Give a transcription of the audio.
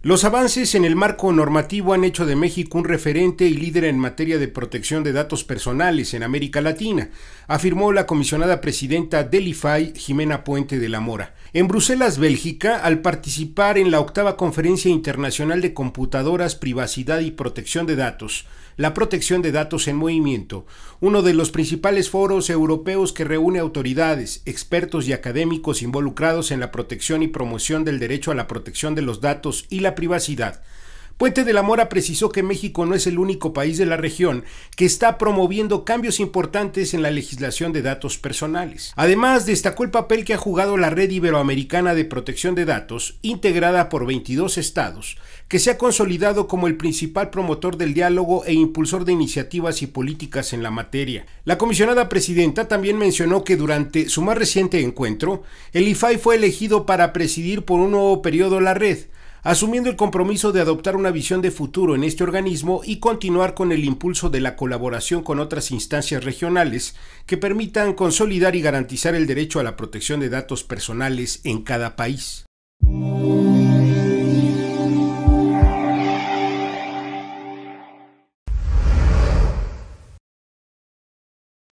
Los avances en el marco normativo han hecho de México un referente y líder en materia de protección de datos personales en América Latina, afirmó la comisionada presidenta del IFAI, Jimena Puente de la Mora. En Bruselas, Bélgica, al participar en la octava Conferencia Internacional de Computadoras, Privacidad y Protección de Datos, la protección de datos en movimiento, uno de los principales foros europeos que reúne autoridades, expertos y académicos involucrados en la protección y promoción del derecho a la protección de los datos y la privacidad. Puente de la Mora precisó que México no es el único país de la región que está promoviendo cambios importantes en la legislación de datos personales. Además, destacó el papel que ha jugado la Red Iberoamericana de Protección de Datos, integrada por 22 estados, que se ha consolidado como el principal promotor del diálogo e impulsor de iniciativas y políticas en la materia. La comisionada presidenta también mencionó que durante su más reciente encuentro, el IFAI fue elegido para presidir por un nuevo periodo la red, asumiendo el compromiso de adoptar una visión de futuro en este organismo y continuar con el impulso de la colaboración con otras instancias regionales que permitan consolidar y garantizar el derecho a la protección de datos personales en cada país.